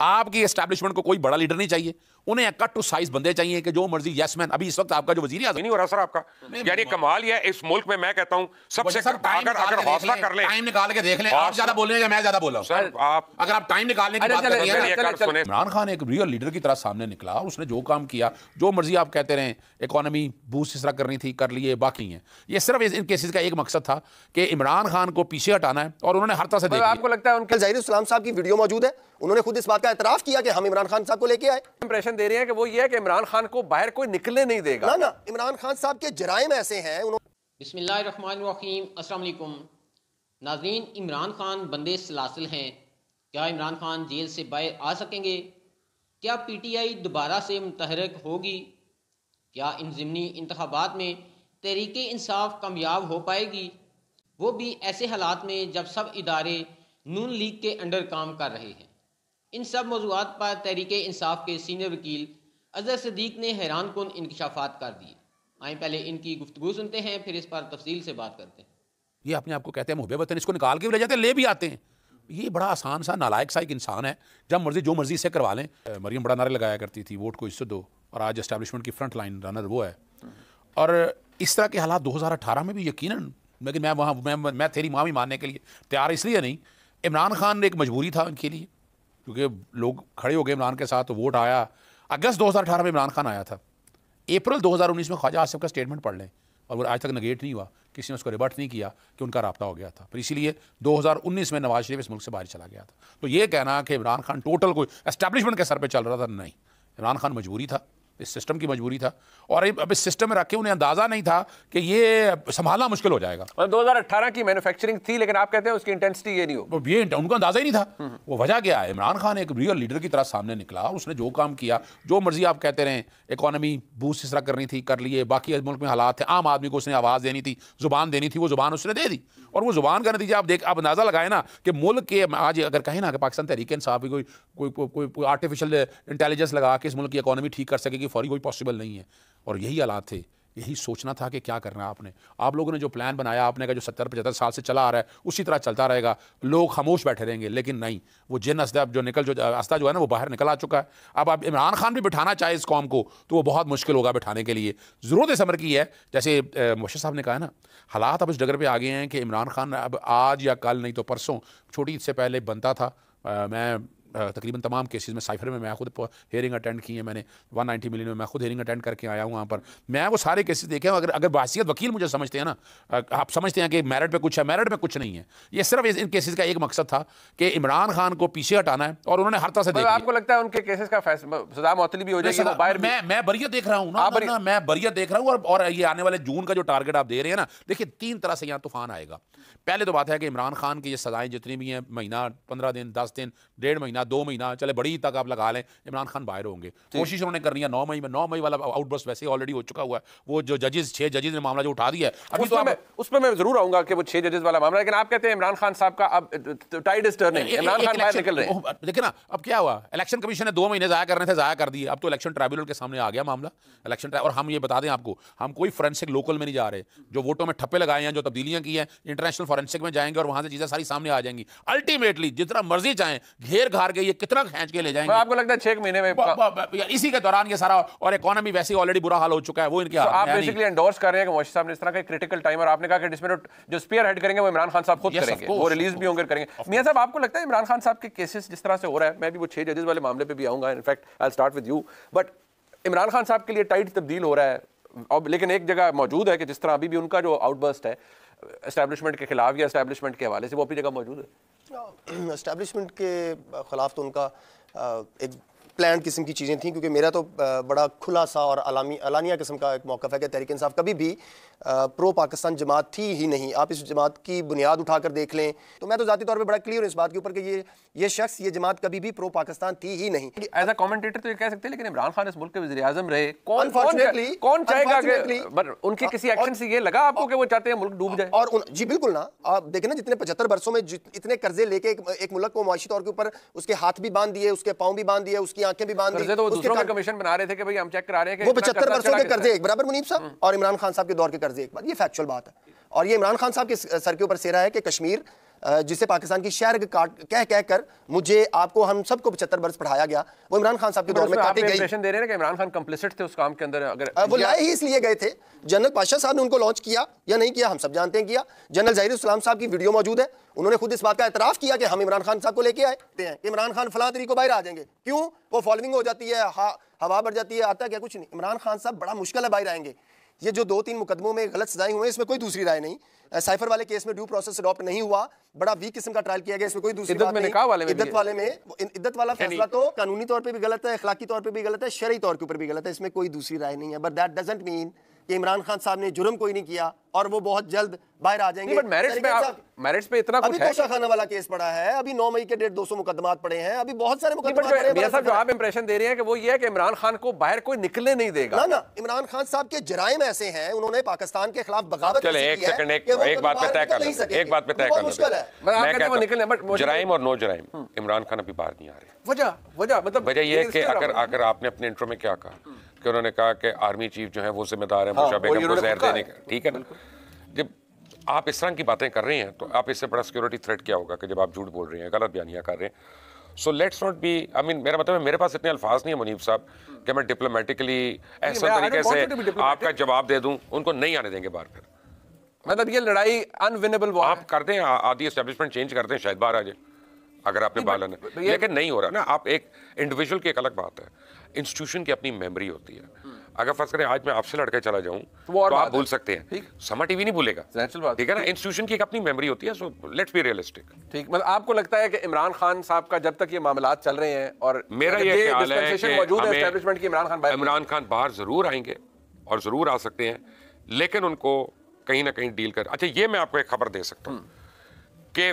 आपकी एस्टैब्लिशमेंट को कोई बड़ा लीडर नहीं चाहिए उन्हें कट टू साइज बंदे चाहिए कि जो मर्जी यस मैन अभी इस वक्त आपका जो वजीर नहीं हो रहा सर आपका यानी कमाल है इस मुल्क में मैं कहता हूं सबसे अगर अगर हौसला कर ले टाइम निकाल के देख ले आप ज्यादा बोल रहे हैं या मैं ज्यादा बोला सर आप अगर आप टाइम निकालने की बात कर रहे हैं इमरान खान एक रियल लीडर की तरह सामने निकला और उसने जो काम किया जो मर्जी आप कहते रहे इकोनॉमी बूस्ट इस तरह करनी थी कर लिए बाकी है ये सिर्फ इन केसेस का एक मकसद था कि इमरान खान को पीछे हटाना है और उन्होंने हर तरह से देखा आपको लगता है उनके जहर साहब की वीडियो मौजूद है उन्होंने खुद इस बात का का एतराफ किया कि हम इमरान खान साहब को लेके आए इंप्रेशन दे रहे हैं कि वो ये है कि इमरान खान को बाहर कोई निकले नहीं देगा ना ना इमरान खान साहब के जराइम ऐसे हैं बिस्मिल्लाम नाजरीन इमरान खान बंदे सलासिल हैं क्या इमरान खान जेल से बाहर आ सकेंगे क्या पी टी आई दोबारा से मुतहरक होगी क्या इन ज़मनी इंतबात में तहरीक इंसाफ कामयाब हो पाएगी वो भी ऐसे हालात में जब सब इदारे नून लीग के अंडर काम कर रहे हैं इन सब मौजूद पर तहरीक इंसाफ के सीनियर वकील अजहर सदीक ने हैरान कन इंकशाफात कर दिए आए पहले इनकी गुफ्तु सुनते हैं फिर इस पर तफसील से बात करते हैं ये अपने आप को कहते हैं मुहबे वतन इसको निकाल के भी ले जाते हैं ले भी आते हैं ये बड़ा आसान सा नालायक सा एक इंसान है जब मर्जी जो मर्जी से करवा लें मरियम बड़ा नारे लगाया करती थी वोट को इससे दो और आज इस्टेबलिशमेंट की फ्रंट लाइन रनर वो है और इस तरह के हालात अठारह में भी यकीन लेकिन मैं वहाँ मैं मैं तेरी माँ भी मानने के लिए तैयार इसलिए नहीं इमरान खान एक मजबूरी था उनके लिए क्योंकि लोग खड़े हो गए इमरान के साथ तो वोट आया अगस्त 2018 में इमरान खान आया था अप्रैल 2019 में ख्वाजा आसिफ का स्टेटमेंट पढ़ लें और वो आज तक नगेट नहीं हुआ किसी ने उसको रिबर्ट नहीं किया कि उनका रबता हो गया था पर इसीलिए 2019 में नवाज शरीफ इस मुल्क से बाहर चला गया था तो ये कहना कि इमरान खान टोटल कोई एस्टैब्लिशमेंट के सर पर चल रहा था नहीं इमरान खान मजबूरी था इस सिस्टम की मजबूरी था और अब इस सिस्टम में रखे उन्हें अंदाजा नहीं था कि ये संभालना मुश्किल हो जाएगा और 2018 की मैन्युफैक्चरिंग थी लेकिन आप कहते हैं उसकी इंटेंसिटी ये नहीं हो ये उनका अंदाजा ही नहीं था हम्म। वो वजह क्या है इमरान खान एक रियल लीडर की तरह सामने निकला उसने जो काम किया जो मर्जी आप कहते रहे इकोनॉमी बूस इस तरह करनी थी कर लिए बाकी मुल्क में हालात थे आम आदमी को उसने आवाज़ देनी थी जुबान देनी थी वो जुबान उसने दे दी और वो जुबान का नतीजा आप देख आप अंदाज़ा लगाए ना कि मुल्क के आज अगर कहें ना कि पाकिस्तान तरीके इंसाफ कोई कोई आर्टिफिशियल इंटेलिजेंस लगा के इस मुल्क की इकोनॉमी ठीक कर सकेगी फौरी कोई पॉसिबल नहीं है और यही हालात थे यही सोचना था कि क्या करना आपने आप लोगों ने जो प्लान बनाया आपने का जो सत्तर पचहत्तर साल से चला आ रहा है उसी तरह चलता रहेगा लोग खामोश बैठे रहेंगे लेकिन नहीं वो जिन असदा जो निकल जो असदा जो है ना वो बाहर निकल आ चुका है अब आप इमरान खान भी बिठाना चाहे इस कॉम को तो वो बहुत मुश्किल होगा बिठाने के लिए ज़रूरत इस अमर की है जैसे मुशर साहब ने कहा ना हालात अब इस डगर पर आ गए हैं कि इमरान खान अब आज या कल नहीं तो परसों छोटी ईद से पहले बनता था मैं तकरीबन तमाम केसेस में साइफर में मैं खुद हेयरिंग अटेंड की है मैंने 190 मिलियन में मैं खुद हेयरिंग अटेंड करके आया हूँ वहाँ पर मैं वो सारे केसेस देखे हूँ अगर अगर बासीत वकील मुझे समझते हैं ना आप समझते हैं कि मेरिट पे कुछ है मेरिट में कुछ नहीं है ये सिर्फ इन केसेस का एक मकसद था कि इमरान खान को पीछे हटाना है और उन्होंने हर तरह से मतलब देखा आपको लगता है उनके केसेस का सजा मअतली भी हो जाए बाहर मैं मैं बरियत देख रहा हूँ ना मैं बरियत देख रहा हूँ और ये आने वाले जून का जो टारगेट आप दे रहे हैं ना देखिए तीन तरह से यहाँ तूफान आएगा पहले तो बात है कि इमरान खान की ये सजाएं जितनी भी हैं महीना पंद्रह दिन दस दिन डेढ़ महीना महीना दो महीना चले बड़ी तक आप लगा लें इमरान खान बाहर होंगे कोशिश उन्होंने करनी है नौ मई में नौ मई वाला आउटबर्स वैसे ही ऑलरेडी हो चुका हुआ है वो जो जजेस छह जजेस ने मामला जो उठा दिया है अभी तो मैं उसमें मैं जरूर आऊंगा कि वो छह जजेस वाला मामला लेकिन आप कहते हैं इमरान खान साहब का अब टाइड स्टर नहीं इमरान खान बाहर निकल रहे हैं देखिए ना अब क्या हुआ इलेक्शन कमीशन ने दो महीने जाया करने थे जाया कर दिए अब तो इलेक्शन ट्राइब्यूनल के सामने आ गया मामला इलेक्शन और हम ये बता दें आपको हम कोई फॉरेंसिक लोकल में नहीं जा रहे जो वोटों में ठप्पे लगाए हैं जो तब्दीलियां की हैं इंटरनेशनल फॉरेंसिक में जाएंगे और वहां से चीजें सारी सामने आ जाएंगी अल्टीमेटली जितना मर्जी चाहें घेर घार हार गई है कितना खेच के ले जाएंगे आपको लगता है छह महीने में इसी के दौरान ये सारा और इकोनॉमी वैसे ऑलरेडी बुरा हाल हो चुका है वो इनके आप बेसिकली एंडोर्स कर रहे हैं साहब ने इस तरह का क्रिटिकल टाइम और आपने कहा कि जिसमें जो स्पीयर हेड करेंगे वो इमरान खान साहब खुद करेंगे वो रिलीज भी होंगे करेंगे मियाँ साहब आपको लगता है इमरान खान साहब के केसेस जिस तरह से हो रहा है मैं भी वो छह जजेस वाले मामले पर भी आऊंगा in fact I start with you but Imran Khan साहब के लिए टाइट तब्दील हो रहा है अब लेकिन एक जगह मौजूद है कि जिस तरह अभी भी उनका जो आउटबर्स्ट है इस्टेब्लिशमेंट के खिलाफ या इस्टेब्लिशमेंट के हवाले से वो अपनी जगह मौजूद है इस्टेब्लिशमेंट के ख़िलाफ़ तो उनका एक प्लान किस्म की चीज़ें थी क्योंकि मेरा तो बड़ा खुला सा और अलामी अलानिया किस्म का एक मौक़ है कि तहरीक इंसाफ कभी भी प्रो पाकिस्तान जमात थी ही नहीं आप इस जमात की बुनियाद उठाकर देख लें तो मैं तो ज़ाती तौर पर बड़ा क्लियर हूँ इस बात के ऊपर कि ये ये शख्स ये जमात कभी भी प्रो पाकिस्तान थी ही नहीं एज अ कॉमेंटेटर तो ये कह सकते हैं लेकिन इमरान खान इस मुल्क के वजी अजम रहे कौन कौन चाहेगा उनके किसी एक्शन से ये लगा आपको कि वो चाहते हैं मुल्क डूब जाए और जी बिल्कुल ना आप देखें ना जितने पचहत्तर बरसों में इतने कर्जे लेके एक मुल्क को मुआशी तौर के ऊपर उसके हाथ भी बांध दिए उसके पाँव भी बांध दिए उसकी आंखें भी बांध दी तो दूसरों का कमीशन बना रहे थे कि भाई हम चेक करा रहे हैं कि वो पचहत्तर बरसों के कर्जे एक बराबर मुनीब साहब हम्म। और इमरान खान साहब के दौर के कर्जे एक बार ये फैक्चुअल बात है और ये इमरान खान साहब के सर के ऊपर सेरा है कि कश्मीर जिसे पाकिस्तान की शहर काट कह कह कर मुझे आपको हम सबको पचहत्तर बरस पढ़ाया गया वो इमरान खान साहब के दौर में काटे गए दे रहे हैं इमरान खान कम्प्लिसिट थे उस काम के अंदर अगर वो लाए ही इसलिए गए थे जनरल पाशाह साहब ने उनको लॉन्च किया या नहीं किया हम सब जानते हैं किया जनरल जहर इस्लाम साहब की वीडियो मौजूद है उन्होंने खुद इस बात का एतराफ़ किया कि हम इमरान खान साहब को लेके आए हैं इमरान खान फला तरीको बाहर आ जाएंगे क्यों वो फॉलोइंग हो जाती है हवा बढ़ जाती है आता क्या कुछ नहीं इमरान खान साहब बड़ा मुश्किल है बाहर आएंगे ये जो दो तीन मुकदमों में गलत सजाएं हुए इसमें कोई दूसरी राय नहीं साइफर वाले केस में ड्यू प्रोसेस अडॉप्ट नहीं हुआ बड़ा वीक किस्म का ट्रायल किया गया इसमें कोई दूसरी बात में नहीं वाले में इद्दत वाले में इद्दत वाला फैसला तो कानूनी तौर पर भी गलत है अखलाकी तौर पर भी गलत है शरी तौर के ऊपर भी गलत है इसमें कोई दूसरी राय नहीं है बट दैट डजेंट मीन कि इमरान खान साहब ने जुर्म कोई नहीं किया और वो बहुत जल्द बाहर आ जाएंगे मेरिट्स पे इतना अभी कुछ है। वाला केस पड़ा है अभी नौ मई के डेढ़ सौ मुकदमा पड़े हैं अभी बहुत सारे मुकदमात दे रहे हैं कि वो ये है कि इमरान खान को बाहर कोई निकले नहीं देगा ना ना इमरान खान साहब के जराइम ऐसे हैं उन्होंने पाकिस्तान के खिलाफ बगावत एक बात पे तय कर मतलब निकले बट जराइम और नो जराइम हम्म। इमरान खान अभी बाहर नहीं आ रहे वजह वजह मतलब वजह यह है कि अगर मतलब- अगर आपने अपने इंट्रो में क्या कहा कि उन्होंने कहा कि आर्मी चीफ जो है वो जिम्मेदार हाँ, है मुशा बेगम को जहर देने का ठीक है ना जब आप इस तरह की बातें कर रहे हैं तो आप इससे बड़ा सिक्योरिटी थ्रेट क्या होगा कि जब आप झूठ बोल रहे हैं गलत बयानियाँ कर रहे हैं so let's not be I mean मेरा मतलब है मेरे पास इतने अल्फाज नहीं है मुनीब साहब कि मैं डिप्लोमेटिकली ऐसे तरीके से आपका जवाब दे दूं उनको नहीं आने देंगे बार फिर मतलब ये लड़ाई अनविनेबल आप कर दें आधी एस्टेब्लिशमेंट चेंज करते हैं शायद बार आ जाए अगर आपने पालन है लेकिन नहीं हो रहा ना आप एक इंडिविजुअल की एक अलग बात है इंस्टीट्यूशन की अपनी मेमोरी होती है हम्म। अगर फर्ज करें आज मैं आपसे लड़के चला जाऊं तो, तो आप भूल सकते हैं समा टीवी नहीं भूलेगा ठीक है ना इंस्टीट्यूशन की एक अपनी मेमोरी होती है सो लेट्स बी रियलिस्टिक ठीक मतलब आपको लगता है कि इमरान खान साहब का जब तक ये मामला चल रहे हैं और मेरा ये ख्याल है कि इमरान खान इमरान खान बाहर जरूर आएंगे और जरूर आ सकते हैं लेकिन उनको कहीं ना कहीं डील कर अच्छा ये मैं आपको एक खबर दे सकता हूँ हम्म। कि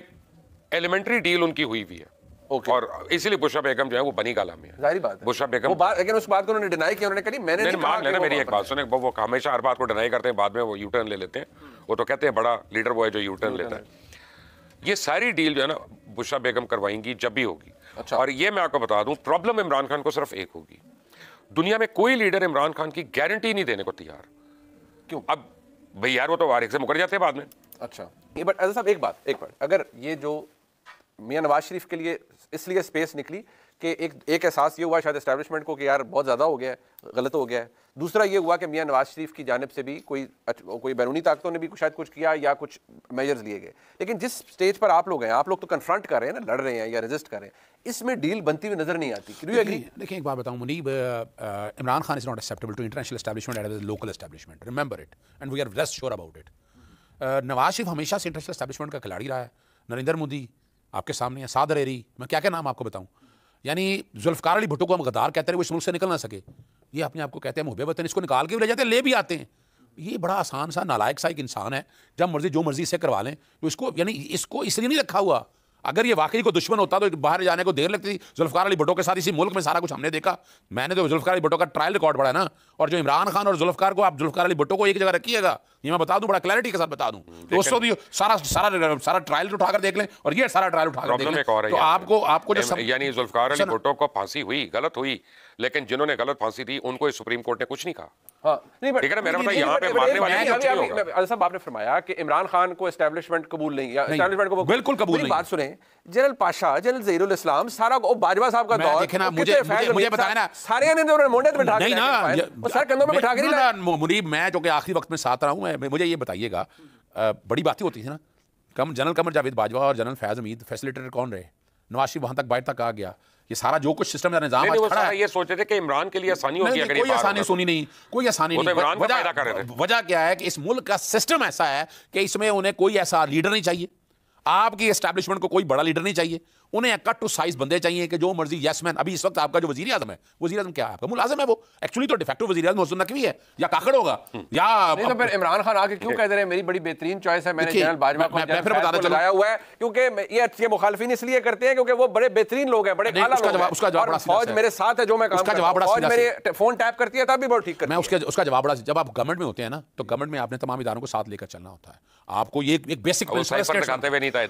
एलिमेंट्री डील उनकी हुई हुई है Okay. और इसीलिए बुशा बेगम जो है वो बनी गाला में है। बात है बुशा बेगम वो बात लेकिन उस बात को डिनाई हर बात को डिनाई करते हैं बाद में वो यू टर्न ले लेते हैं वो तो कहते हैं बड़ा लीडर वो है जो यू टर्न लेता है ये सारी डील जो है ना बुशा बेगम करवाएंगी जब भी होगी अच्छा। और ये मैं आपको बता दूं प्रॉब्लम इमरान खान को सिर्फ एक होगी दुनिया में कोई लीडर इमरान खान की गारंटी नहीं देने को तैयार क्यों अब भैया वो तो वारिक से मुकर जाते हैं बाद में अच्छा ये बट साहब एक बात एक बात अगर ये जो मियाँ नवाज शरीफ के लिए इसलिए स्पेस निकली कि एक एक एहसास ये हुआ शायद इस्टेबलिशमेंट को कि यार बहुत ज़्यादा हो गया है गलत हो गया है दूसरा ये हुआ कि मियाँ नवाज शरीफ की जानब से भी कोई कोई बैरूनी ताकतों ने भी शायद कुछ किया या कुछ मेजर्स लिए गए लेकिन जिस स्टेज पर आप लोग हैं आप लोग तो कन्फ्रंट कर रहे हैं ना लड़ रहे हैं या रजिस्ट कर रहे हैं इसमें डील बनती हुई नजर नहीं आती क्यों एग्री देखिए एक बात बताऊँ Munib Imran Khan is not acceptable to international establishment at local establishment remember it and we are west sure about it Nawaz Sharif हमेशा से इंटरनेशनल एस्टेब्लिशमेंट का खिलाड़ी रहा है नरेंद्र मोदी आपके सामने है सादर एरी मैं क्या क्या नाम आपको बताऊँ यानी जुल्फकार अली भुट्टो को हम गद्दार कहते रहे वो इस मुल्क से निकल ना सके ये अपने आप को कहते हैं मुहबे वतन इसको निकाल के भी ले जाते हैं ले भी आते हैं ये बड़ा आसान सा नालायक सा एक इंसान है जब मर्जी जो मर्जी इसे करवा लें तो इसको यानी इसको इसलिए नहीं रखा हुआ अगर ये वाकई को दुश्मन होता तो बाहर जाने को देर लगती जुल्फकार अली भुटो के साथ इसी मुल्क में सारा कुछ हमने देखा मैंने तो जुल्फकार अली भुटो का ट्रायल रिकॉर्ड पड़ा ना और जो इमरान खान और जुल्फकार को आप जुल्फकार अली भुटो को एक जगह रखिएगा ये मैं बता दूं बड़ा क्लैरिटी के साथ बता दूं दोस्तों सारा सारा सारा ट्रायल उठाकर देख लें और ये सारा ट्रायल उठाकर देख लें तो आपको आपको जो यानी जुल्फकार अली भुट्टो को फांसी हुई गलत हुई लेकिन जिन्होंने गलत फांसी दी उनको सुप्रीम कोर्ट ने कुछ नहीं कहा हाँ, ठीक है ना मेरा यहाँ पे मारने वाले आपने फरमाया कि इमरान खान को एस्टेब्लिशमेंट कबूल नहीं बिल्कुल कबूल बात सुने जनरल पाशा जनरल जहीरुल इस्लाम सारा वो बाजवा साहब का दौर देखना मुझे मुझे, मुझे बताया ना सारे ने मोंडे पे बैठा नहीं ना सर कंधों पे बिठा के नहीं मुनीब मैं जो कि आखिरी वक्त में साथ रहा हूं मैं मुझे ये बताइएगा बड़ी बातें होती थी ना कम जनरल कमर जावेद बाजवा और जनरल फैज अमीद फैसिलिटेटर कौन रहे नवाज शरीफ वहां तक बाहर तक आ गया ये सारा जो कुछ सिस्टम निजाम आज खड़ा है ये सोचते थे कि इमरान के लिए आसानी होगी अगर कोई आसानी तो। सुनी नहीं कोई आसानी तो नहीं वजह क्या है कि इस मुल्क का सिस्टम ऐसा है कि इसमें उन्हें कोई ऐसा लीडर नहीं चाहिए आपकी एस्टैब्लिशमेंट को कोई बड़ा लीडर नहीं चाहिए उन्हें कट टू साइज बंदे चाहिए कि जो मर्जी यस मैन अभी इस वक्त आपका जो वजी आजम है वजी आजम क्या है आपका मुलाजम है वो एक्चुअली तो डिफेक्टिव वजी आजम हसन नकवी है या काकड़ होगा या तो फिर इमरान खान आके क्यों कहते रहे हैं मेरी बड़ी बेहतरीन चॉइस है मैंने जनरल बाजवा को मैं फिर बताना चलाया हुआ है क्योंकि ये के मुखालफिन इसलिए करते हैं क्योंकि वो बड़े बेहतरीन लोग हैं बड़े खाला लोग हैं उसका जवाब फौज मेरे साथ है जो मैं काम जवाब बड़ा मेरे फोन टैप करती है तब भी बहुत ठीक करती मैं उसके उसका जवाब बड़ा जब आप गवर्नमेंट में होते हैं ना तो गवर्नमेंट में आपने तमाम इदारों को साथ लेकर चलना होता है आपको ये एक बेसिक नहीं था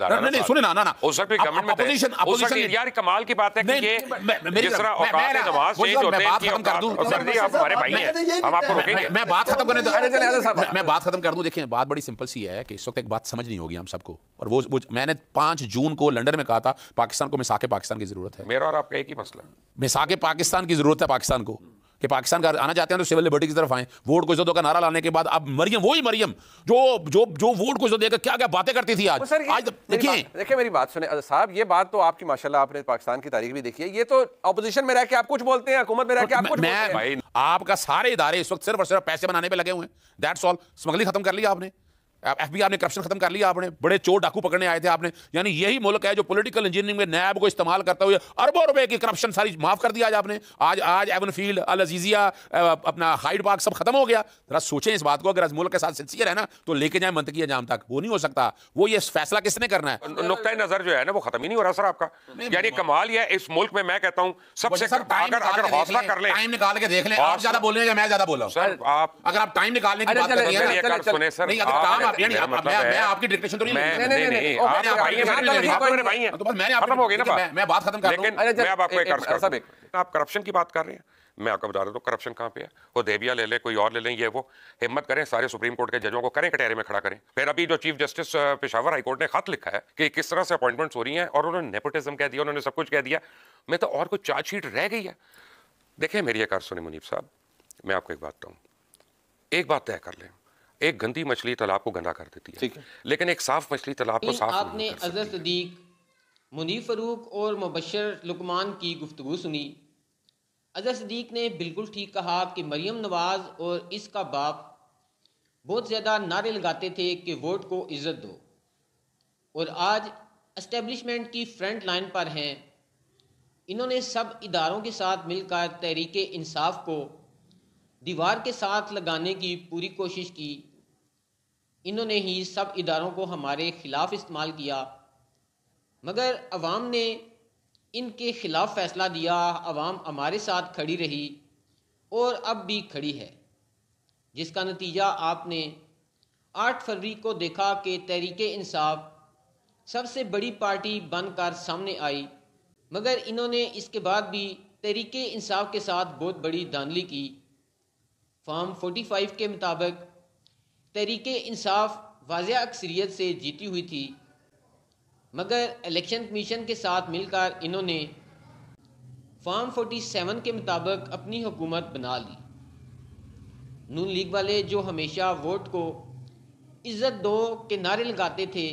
सुने ना ना ना पोजीशन पोजीशन यार कमाल की बात है कि ये जिस तरह औकात नमाज चेंज होते हैं मैं बात खत्म कर दूं सर जी आप हमारे भाई हैं हम आपको रोकेंगे मैं बात खत्म करने दो अरे चले आजा साहब मैं बात खत्म कर दूं देखिए बात बड़ी सिंपल सी है कि इस वक्त एक बात समझ नहीं होगी हम सबको और वो, मैंने पांच जून को लंदन में कहा था पाकिस्तान को मिसाके पाकिस्तान की जरूरत है मेरा और आपका एक ही मसला मिसाके पाकिस्तान की जरूरत है पाकिस्तान को कि पाकिस्तान का आना चाहते हैं तो सिविल लिबर्टी की तरफ आए वोट को इज्जतों का नारा लाने के बाद अब मरियम वही मरियम जो जो जो वोट को इज्जत देकर क्या क्या बातें करती थी आज सर आज देखिए देखिए मेरी बात सुने साहब ये बात तो आपकी माशाल्लाह आपने पाकिस्तान की तारीख भी देखी है ये तो अपोजिशन में रह के आप कुछ बोलते हैं हुकूमत में रह के आप कुछ मैं भाई आपका सारे इदारे इस वक्त सिर्फ और सिर्फ पैसे बनाने पर लगे हुए हैं दैट्स ऑल स्मगलिंग खत्म कर लिया आपने एफ बी ने करप्शन खत्म कर लिया आपने बड़े चोर डाकू पकड़ने आए थे आपने यानी यही मुल्क है जो पोलिटिकल इंजीनियरिंग में नैब को इस्तेमाल करता हुआ अरबों रुपए की करप्शन सारी माफ कर दिया आज आपने आज आज एवन फील्ड अल अजीजिया अपना हाइड पार्क सब खत्म हो गया जरा सोचें इस बात को अगर मुल्क के साथ सिंसियर है ना तो लेके जाए मंत्री अंजाम तक वो नहीं हो सकता वो ये फैसला किसने करना है नुकता नजर जो है ना वो खत्म ही नहीं हो रहा सर आपका यानी कमाल है इस मुल्क में मैं कहता हूँ सबसे हौसला कर ले टाइम निकाल के देख ले आप ज्यादा बोलेंगे मैं ज्यादा बोला हूँ अगर आप टाइम निकालने की बात कर रहे हैं सुने सर काम आप मतलब तो करप्शन की बात कर रहे हैं मैं आपको बता देता हूँ करप्शन कहाँ पे है वो देविया ले ले कोई और ले लें ये वो हिम्मत करें सारे सुप्रीम कोर्ट के जजों को करें कटहरे में खड़ा करें फिर अभी जो चीफ जस्टिस पेशावर हाईकोर्ट ने खत लिखा है कि किस तरह से अपॉइंटमेंट्स हो रही हैं और उन्होंने नेपोटिज्म कह दिया उन्होंने सब कुछ कह दिया मैं तो और कुछ चार्जशीट रह गई है देखें मेरी एक सुने मुनीब साहब मैं आपको एक बात कहूँ एक बात तय कर लें एक गंदी मछली तालाब को गंदा कर देती है लेकिन एक साफ मछली तालाब को साफ आपने अजहर सदीक मुनी फरूक और मुबशर लुकमान की गुफ्तु सुनी अजहर सदीक ने बिल्कुल ठीक कहा कि मरियम नवाज और इसका बाप बहुत ज़्यादा नारे लगाते थे कि वोट को इज़्ज़त दो और आज इस्टेब्लिशमेंट की फ्रंट लाइन पर हैं इन्होंने सब इदारों के साथ मिलकर तहरीक इंसाफ को दीवार के साथ लगाने की पूरी कोशिश की इन्होंने ही सब इदारों को हमारे खिलाफ इस्तेमाल किया मगर अवाम ने इनके खिलाफ फैसला दिया अवाम हमारे साथ खड़ी रही और अब भी खड़ी है जिसका नतीजा आपने 8 फरवरी को देखा कि तहरीक इंसाफ सबसे बड़ी पार्टी बनकर सामने आई मगर इन्होंने इसके बाद भी तहरीक इंसाफ के साथ बहुत बड़ी धांधली की फॉर्म 45 के मुताबिक तहरीक इंसाफ वाज अक्सरीत से जीती हुई थी मगर इलेक्शन कमीशन के साथ मिलकर इन्होंने फॉर्म 47 के मुताबिक अपनी हुकूमत बना ली नून लीग वाले जो हमेशा वोट को इज़्ज़त दो के नारे लगाते थे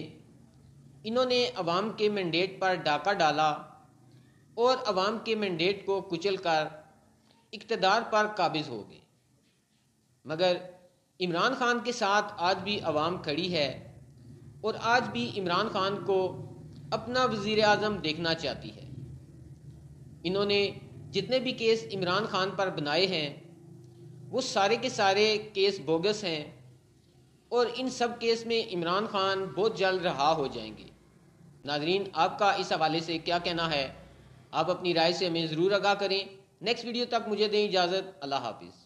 इन्होंने अवाम के मैंडेट पर डाका डाला और अवाम के मैंडेट को कुचल कर इकतदार पर काबिज हो गए मगर इमरान खान के साथ आज भी आवाम खड़ी है और आज भी इमरान खान को अपना वज़ी अजम देखना चाहती है इन्होंने जितने भी केस इमरान खान पर बनाए हैं वो सारे के सारे केस बोगस हैं और इन सब केस में इमरान खान बहुत जल्द रहा हो जाएंगे नाजरीन आपका इस हवाले से क्या कहना है आप अपनी राय से हमें ज़रूर आगा करें नेक्स्ट वीडियो तक मुझे दें इजाज़त अल्लाह हाफिज़